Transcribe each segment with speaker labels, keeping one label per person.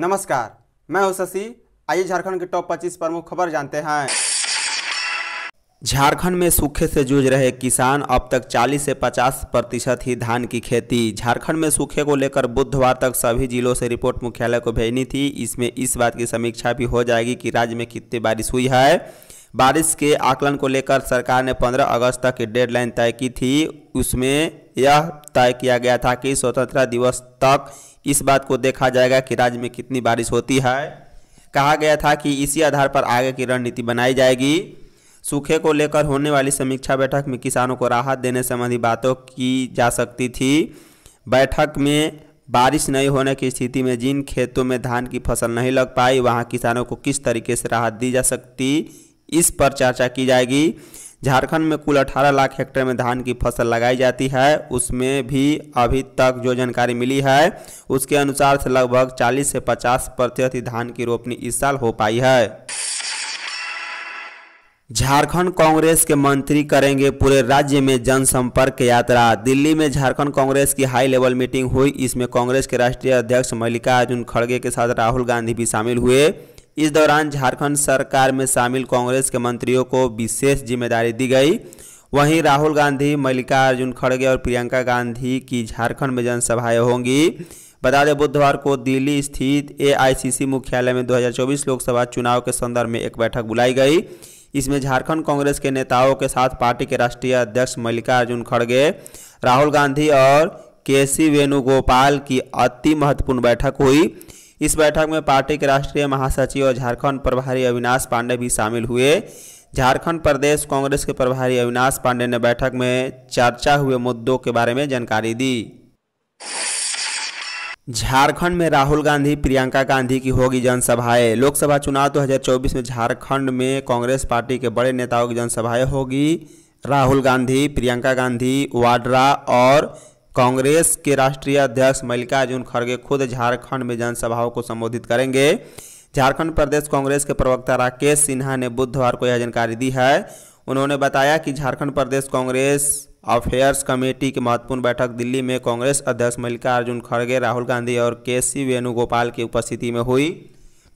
Speaker 1: नमस्कार मैं हूं शशि आइए झारखंड के टॉप 25 प्रमुख खबर जानते हैं झारखंड में सूखे से जूझ रहे किसान अब तक 40 से 50 प्रतिशत ही धान की खेती झारखंड में सूखे को लेकर बुधवार तक सभी जिलों से रिपोर्ट मुख्यालय को भेजनी थी इसमें इस बात की समीक्षा भी हो जाएगी कि राज्य में कितनी बारिश हुई है बारिश के आकलन को लेकर सरकार ने 15 अगस्त तक की डेडलाइन तय की थी उसमें यह तय किया गया था कि स्वतंत्रता दिवस तक इस बात को देखा जाएगा कि राज्य में कितनी बारिश होती है कहा गया था कि इसी आधार पर आगे की रणनीति बनाई जाएगी सूखे को लेकर होने वाली समीक्षा बैठक में किसानों को राहत देने संबंधी बातों की जा सकती थी बैठक में बारिश नहीं होने की स्थिति में जिन खेतों में धान की फसल नहीं लग पाई वहां किसानों को किस तरीके से राहत दी जा सकती इस पर चर्चा की जाएगी झारखंड में कुल 18 लाख हेक्टेयर में धान की फसल लगाई जाती है उसमें भी अभी तक जो जानकारी मिली है उसके अनुसार से लगभग 40 से 50 प्रतिशत धान की रोपनी इस साल हो पाई है झारखंड कांग्रेस के मंत्री करेंगे पूरे राज्य में जनसंपर्क यात्रा दिल्ली में झारखंड कांग्रेस की हाई लेवल मीटिंग हुई इसमें कांग्रेस के राष्ट्रीय अध्यक्ष मल्लिकार्जुन खड़गे के साथ राहुल गांधी भी शामिल हुए इस दौरान झारखंड सरकार में शामिल कांग्रेस के मंत्रियों को विशेष जिम्मेदारी दी गई वहीं राहुल गांधी मल्लिकार्जुन खड़गे और प्रियंका गांधी की झारखंड में जनसभाएं होंगी बता दें बुधवार को दिल्ली स्थित एआईसीसी मुख्यालय में 2024 लोकसभा चुनाव के संदर्भ में एक बैठक बुलाई गई इसमें झारखंड कांग्रेस के नेताओं के साथ पार्टी के राष्ट्रीय अध्यक्ष मल्लिकार्जुन खड़गे राहुल गांधी और के सी वेणुगोपाल की अति महत्वपूर्ण बैठक हुई इस बैठक में पार्टी के राष्ट्रीय महासचिव और झारखंड प्रभारी अविनाश पांडे भी शामिल हुए झारखंड प्रदेश कांग्रेस के प्रभारी अविनाश पांडे ने बैठक में चर्चा हुए मुद्दों के बारे में जानकारी दी झारखंड में राहुल गांधी प्रियंका गांधी की होगी जनसभाएं लोकसभा चुनाव 2024 में झारखंड में कांग्रेस पार्टी के बड़े नेताओं की जनसभाएं होगी राहुल गांधी प्रियंका गांधी वाड्रा और कांग्रेस के राष्ट्रीय अध्यक्ष मल्लिकार्जुन खड़गे खुद झारखंड में जनसभाओं को संबोधित करेंगे झारखंड प्रदेश कांग्रेस के प्रवक्ता राकेश सिन्हा ने बुधवार को यह जानकारी दी है उन्होंने बताया कि Jharkhand Pradesh Congress affairs committee की महत्वपूर्ण बैठक दिल्ली में कांग्रेस अध्यक्ष मल्लिकार्जुन खड़गे राहुल गांधी और के सी वेणुगोपाल की उपस्थिति में हुई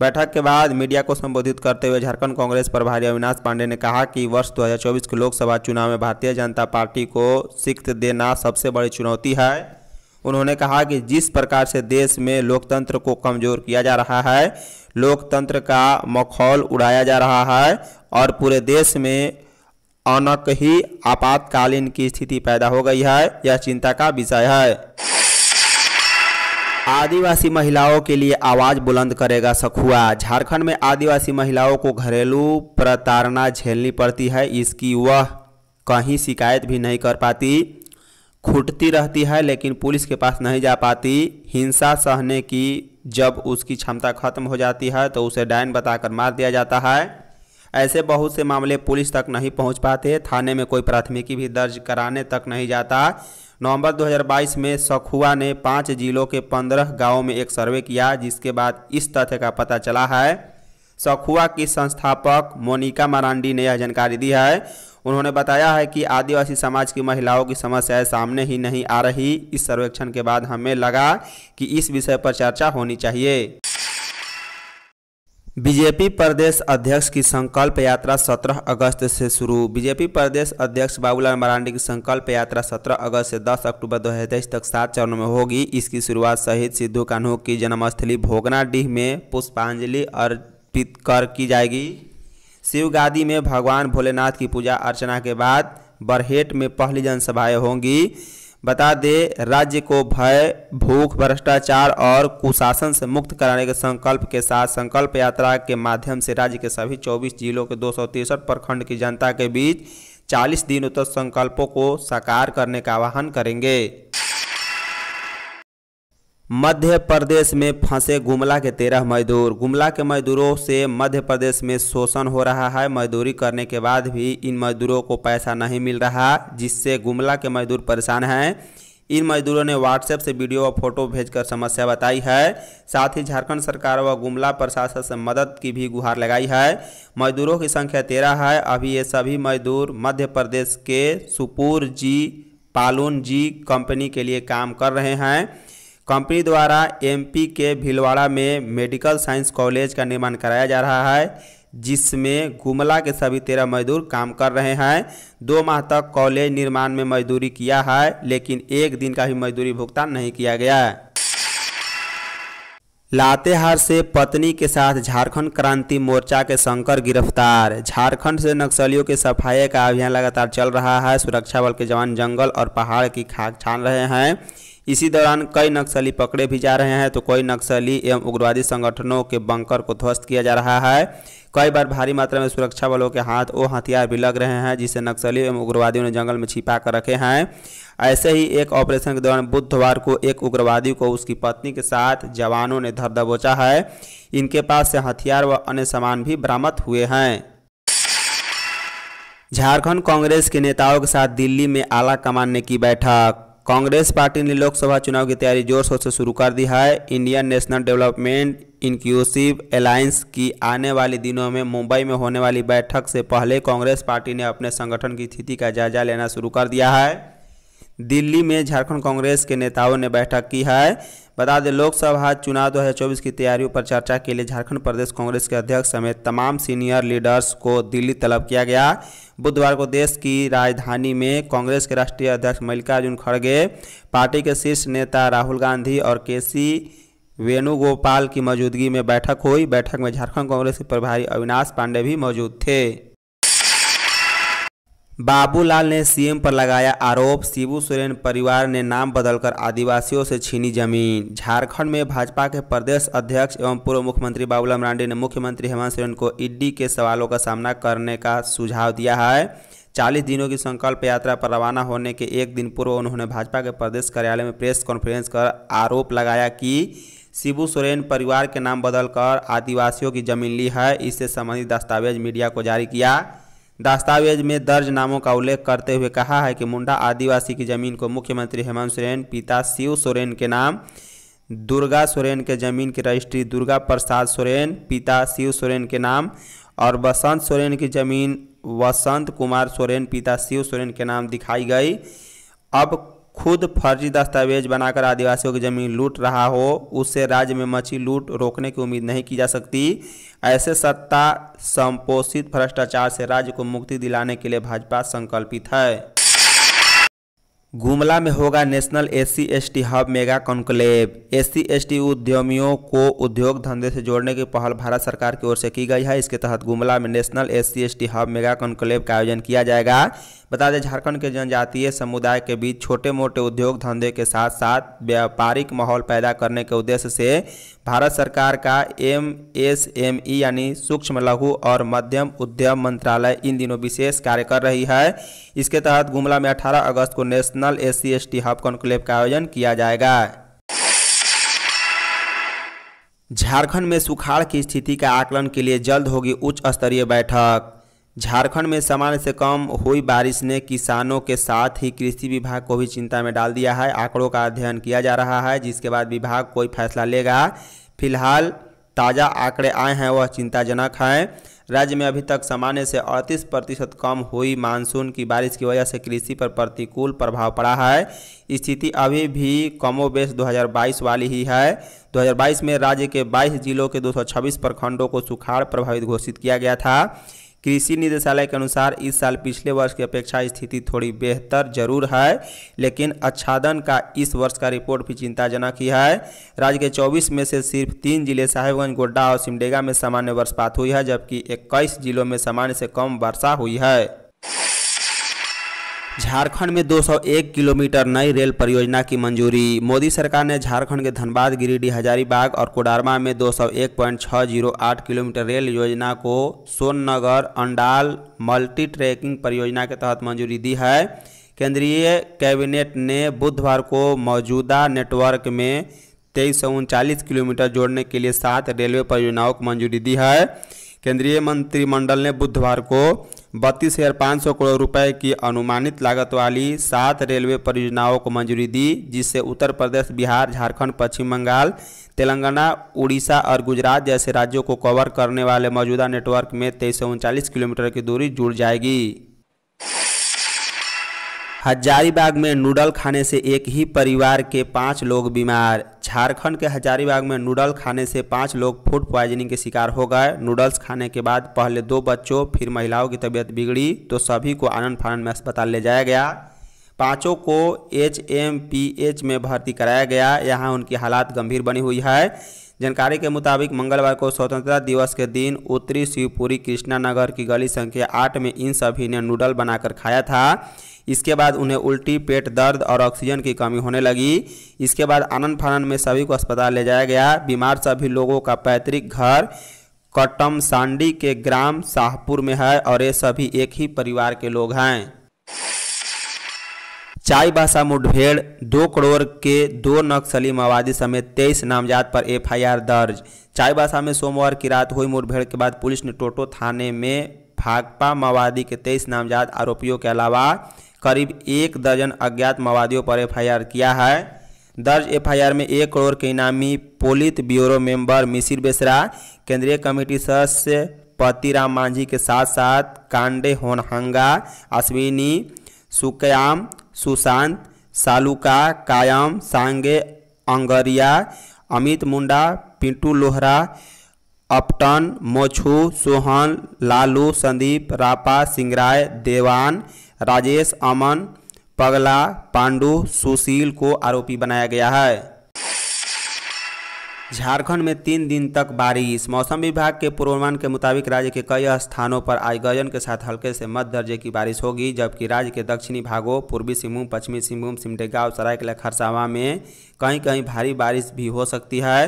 Speaker 1: बैठक के बाद मीडिया को संबोधित करते हुए झारखंड कांग्रेस प्रभारी अविनाश पांडे ने कहा कि वर्ष 2024 के लोकसभा चुनाव में भारतीय जनता पार्टी को सिक्त देना सबसे बड़ी चुनौती है उन्होंने कहा कि जिस प्रकार से देश में लोकतंत्र को कमज़ोर किया जा रहा है लोकतंत्र का मखौल उड़ाया जा रहा है और पूरे देश में अनक ही आपातकालीन की स्थिति पैदा हो गई है यह चिंता का विषय है आदिवासी महिलाओं के लिए आवाज बुलंद करेगा सखुआ झारखंड में आदिवासी महिलाओं को घरेलू प्रताड़ना झेलनी पड़ती है इसकी वह कहीं शिकायत भी नहीं कर पाती खुटती रहती है लेकिन पुलिस के पास नहीं जा पाती हिंसा सहने की जब उसकी क्षमता खत्म हो जाती है तो उसे डायन बताकर मार दिया जाता है ऐसे बहुत से मामले पुलिस तक नहीं पहुंच पाते थाने में कोई प्राथमिकी भी दर्ज कराने तक नहीं जाता नवंबर 2022 में सखुआ ने पाँच जिलों के पंद्रह गांवों में एक सर्वे किया जिसके बाद इस तथ्य का पता चला है सखुआ की संस्थापक मोनिका मरांडी ने यह जानकारी दी है उन्होंने बताया है कि आदिवासी समाज की महिलाओं की समस्याएं सामने ही नहीं आ रही इस सर्वेक्षण के बाद हमें लगा कि इस विषय पर चर्चा होनी चाहिए बीजेपी प्रदेश अध्यक्ष की संकल्प यात्रा 17 अगस्त से शुरू बीजेपी प्रदेश अध्यक्ष बाबूलाल मरांडी की संकल्प यात्रा 17 अगस्त से 10 अक्टूबर 2023 तक सात चरणों में होगी इसकी शुरुआत शहीद सिद्धू कान्हू की जन्मस्थली भोगनाडीह में पुष्पांजलि अर्पित कर की जाएगी शिवगादी में भगवान भोलेनाथ की पूजा अर्चना के बाद बरहेट में पहली जनसभाएँ होंगी बता दे राज्य को भय भूख भ्रष्टाचार और कुशासन से मुक्त कराने के संकल्प के साथ संकल्प यात्रा के माध्यम से राज्य के सभी 24 जिलों के दो प्रखंड की जनता के बीच 40 दिनों तक संकल्पों को साकार करने का आह्वान करेंगे मध्य प्रदेश में फंसे गुमला के तेरह मजदूर गुमला के मजदूरों से मध्य प्रदेश में शोषण हो रहा है मजदूरी करने के बाद भी इन मजदूरों को पैसा नहीं मिल रहा जिससे गुमला के मजदूर परेशान हैं इन मजदूरों ने व्हाट्सएप से वीडियो और फोटो भेजकर समस्या बताई है साथ ही झारखंड सरकार व गुमला प्रशासन से मदद की भी गुहार लगाई है मजदूरों की संख्या तेरह है अभी ये सभी मजदूर मध्य प्रदेश के सुपुर जी पालून जी कंपनी के लिए काम कर रहे हैं कंपनी द्वारा एमपी के भीलवाड़ा में मेडिकल साइंस कॉलेज का निर्माण कराया जा रहा है जिसमें गुमला के सभी तेरह मजदूर काम कर रहे हैं दो माह तक कॉलेज निर्माण में मजदूरी किया है लेकिन एक दिन का भी मजदूरी भुगतान नहीं किया गया लातेहार से पत्नी के साथ झारखंड क्रांति मोर्चा के शंकर गिरफ्तार झारखंड से नक्सलियों के सफाई का अभियान लगातार चल रहा है सुरक्षा बल के जवान जंगल और पहाड़ की खाक छान रहे हैं इसी दौरान कई नक्सली पकड़े भी जा रहे हैं तो कई नक्सली एवं उग्रवादी संगठनों के बंकर को ध्वस्त किया जा रहा है कई बार भारी मात्रा में सुरक्षा बलों के हाथ वो हथियार भी लग रहे हैं जिसे नक्सली एवं उग्रवादियों ने जंगल में छिपा कर रखे हैं ऐसे ही एक ऑपरेशन के दौरान बुधवार को एक उग्रवादी को उसकी पत्नी के साथ जवानों ने धर दबोचा है इनके पास से हथियार व अन्य सामान भी बरामद हुए हैं झारखंड कांग्रेस के नेताओं के साथ दिल्ली में आला कमान ने की बैठक कांग्रेस पार्टी ने लोकसभा चुनाव की तैयारी जोर शोर से शुरू कर दी है Indian national development inclusive alliance की आने वाले दिनों में मुंबई में होने वाली बैठक से पहले कांग्रेस पार्टी ने अपने संगठन की स्थिति का जायजा लेना शुरू कर दिया है दिल्ली में झारखंड कांग्रेस के नेताओं ने बैठक की है बता दें लोकसभा चुनाव 2024 की तैयारियों पर चर्चा के लिए झारखंड प्रदेश कांग्रेस के अध्यक्ष समेत तमाम सीनियर लीडर्स को दिल्ली तलब किया गया बुधवार को देश की राजधानी में कांग्रेस के राष्ट्रीय अध्यक्ष मल्लिकार्जुन खड़गे पार्टी के शीर्ष नेता राहुल गांधी और के सी वेणुगोपाल की मौजूदगी में बैठक हुई बैठक में झारखंड कांग्रेस के प्रभारी अविनाश पांडे भी मौजूद थे बाबूलाल ने सीएम पर लगाया आरोप शिबू सोरेन परिवार ने नाम बदलकर आदिवासियों से छीनी जमीन झारखंड में भाजपा के प्रदेश अध्यक्ष एवं पूर्व मुख्यमंत्री बाबूलाल मरांडी ने मुख्यमंत्री हेमंत सोरेन को ईडी के सवालों का सामना करने का सुझाव दिया है चालीस दिनों की संकल्प यात्रा पर रवाना होने के एक दिन पूर्व उन्होंने भाजपा के प्रदेश कार्यालय में प्रेस कॉन्फ्रेंस कर आरोप लगाया कि शिबू सोरेन परिवार के नाम बदलकर आदिवासियों की जमीन ली है इससे संबंधित दस्तावेज मीडिया को जारी किया दस्तावेज में दर्ज नामों का उल्लेख करते हुए कहा है कि मुंडा आदिवासी की जमीन को मुख्यमंत्री हेमंत सोरेन पिता शिव सोरेन के नाम दुर्गा सोरेन के जमीन की रजिस्ट्री दुर्गा प्रसाद सोरेन पिता शिव सोरेन के नाम और बसंत सोरेन की जमीन वसंत कुमार सोरेन पिता शिव सोरेन के नाम दिखाई गई अब खुद फर्जी दस्तावेज बनाकर आदिवासियों की जमीन लूट रहा हो उससे राज्य में मची लूट रोकने की उम्मीद नहीं की जा सकती ऐसे सत्ता संपोषित भ्रष्टाचार से राज्य को मुक्ति दिलाने के लिए भाजपा संकल्पित है गुमला में होगा national S C hub mega conclave S C उद्यमियों को उद्योग धंधे से जोड़ने की पहल भारत सरकार की ओर से की गई है इसके तहत गुमला में national S C hub mega conclave का आयोजन किया जाएगा बता दें झारखंड के जनजातीय समुदाय के बीच छोटे मोटे उद्योग धंधे के साथ साथ व्यापारिक माहौल पैदा करने के उद्देश्य से भारत सरकार का एम एस एम ई यानी सूक्ष्म लघु और मध्यम उद्यम मंत्रालय इन दिनों विशेष कार्य कर रही है इसके तहत गुमला में अठारह अगस्त को national S C S T hub conclave का आयोजन किया जाएगा झारखंड में सुखाड़ की स्थिति का आकलन के लिए जल्द होगी उच्च स्तरीय बैठक झारखंड में सामान्य से कम हुई बारिश ने किसानों के साथ ही कृषि विभाग को भी चिंता में डाल दिया है आंकड़ों का अध्ययन किया जा रहा है जिसके बाद विभाग कोई फैसला लेगा फिलहाल ताज़ा आंकड़े आए हैं वह चिंताजनक हैं राज्य में अभी तक सामान्य से अड़तीस प्रतिशत कम हुई मानसून की बारिश की वजह से कृषि पर प्रतिकूल प्रभाव पड़ा है स्थिति अभी भी कमोबेश 2022 वाली ही है 2022 में राज्य के 22 जिलों के 226 प्रखंडों को सुखाड़ प्रभावित घोषित किया गया था कृषि निदेशालय के अनुसार इस साल पिछले वर्ष की अपेक्षा स्थिति थोड़ी बेहतर जरूर है लेकिन अच्छादन का इस वर्ष का रिपोर्ट भी चिंताजनक ही है राज्य के 24 में से सिर्फ तीन जिले साहेबगंज गोड्डा और सिमडेगा में सामान्य वर्षपात हुई है जबकि इक्कीस जिलों में सामान्य से कम वर्षा हुई है झारखंड में 201 किलोमीटर नई रेल परियोजना की मंजूरी मोदी सरकार ने झारखंड के धनबाद गिरिडीह हजारीबाग और कोडारमा में 201.608 किलोमीटर रेल योजना को सोननगर अंडाल मल्टी ट्रैकिंग परियोजना के तहत मंजूरी दी है केंद्रीय कैबिनेट ने बुधवार को मौजूदा नेटवर्क में तेईस किलोमीटर जोड़ने के लिए सात रेलवे परियोजनाओं को मंजूरी दी है केंद्रीय मंत्रिमंडल ने बुधवार को बत्तीस हज़ार पाँच सौ करोड़ रुपए की अनुमानित लागत वाली सात रेलवे परियोजनाओं को मंजूरी दी जिससे उत्तर प्रदेश बिहार झारखंड पश्चिम बंगाल तेलंगाना उड़ीसा और गुजरात जैसे राज्यों को कवर करने वाले मौजूदा नेटवर्क में तेईस किलोमीटर की दूरी जुड़ जाएगी हजारीबाग में नूडल खाने से एक ही परिवार के पाँच लोग बीमार झारखंड के हजारीबाग में नूडल खाने से पाँच लोग फूड पॉइजनिंग के शिकार हो गए नूडल्स खाने के बाद पहले दो बच्चों फिर महिलाओं की तबीयत बिगड़ी तो सभी को आनंद फानंद में अस्पताल ले जाया गया पाँचों को एच एम पी एच में भर्ती कराया गया यहाँ उनकी हालात गंभीर बनी हुई है जानकारी के मुताबिक मंगलवार को स्वतंत्रता दिवस के दिन उत्तरी शिवपुरी कृष्णा नगर की गली संख्या आठ में इन सभी ने नूडल बनाकर खाया था इसके बाद उन्हें उल्टी पेट दर्द और ऑक्सीजन की कमी होने लगी इसके बाद आनंद फानंद में सभी को अस्पताल ले जाया गया बीमार सभी लोगों का पैतृक घर कटम सांडी के ग्राम शाहपुर में है और ये सभी एक ही परिवार के लोग हैं चाईबासा मुठभेड़ दो करोड़ के दो नक्सली माओवादी समेत तेईस नामजाद पर एफआईआर दर्ज चाईबासा में सोमवार की रात हुई मुठभेड़ के बाद पुलिस ने टोटो थाने में भाकपा माओवादी के तेईस नामजाद आरोपियों के अलावा करीब एक दर्जन अज्ञात माओवादियों पर एफआईआर किया है दर्ज एफआईआर में एक करोड़ के इनामी politburo member Misir Besra केंद्रीय कमेटी सदस्य पतिराम मांझी के साथ साथ कांडे होनहंगा अश्विनी सुकयाम सुशांत सालुका कायम सांगे अंगरिया अमित मुंडा पिंटू लोहरा अपटन मोछू सोहन लालू संदीप रापा सिंगराय देवान राजेश अमन पगला पांडू सुशील को आरोपी बनाया गया है झारखंड में तीन दिन तक बारिश मौसम विभाग के पूर्वानुमान के मुताबिक राज्य के कई स्थानों पर आज गजन के साथ हल्के से मध्य दर्जे की बारिश होगी जबकि राज्य के दक्षिणी भागों पूर्वी सिंहभूम पश्चिमी सिंहभूम सिमडेगा और सरायकला खरसावा में कहीं कहीं भारी बारिश भी हो सकती है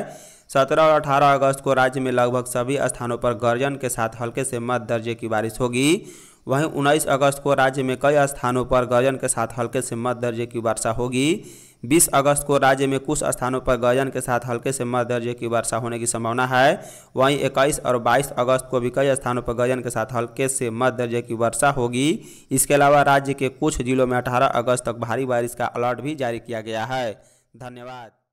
Speaker 1: सत्रह और अठारह अगस्त को राज्य में लगभग सभी स्थानों पर गर्जन के साथ हल्के से मध्य दर्जे की बारिश होगी वहीं 19 अगस्त को राज्य में कई स्थानों पर गजन के साथ हल्के से मध्य दर्जे की वर्षा होगी 20 अगस्त को राज्य में कुछ स्थानों पर गजन के साथ हल्के से मध्य दर्जे की वर्षा होने की संभावना है वहीं 21 और 22 अगस्त को भी कई स्थानों पर गजन के साथ हल्के से मध्य दर्जे की वर्षा होगी इसके अलावा राज्य के कुछ जिलों में 18 अगस्त तक भारी बारिश का अलर्ट भी जारी किया गया है धन्यवाद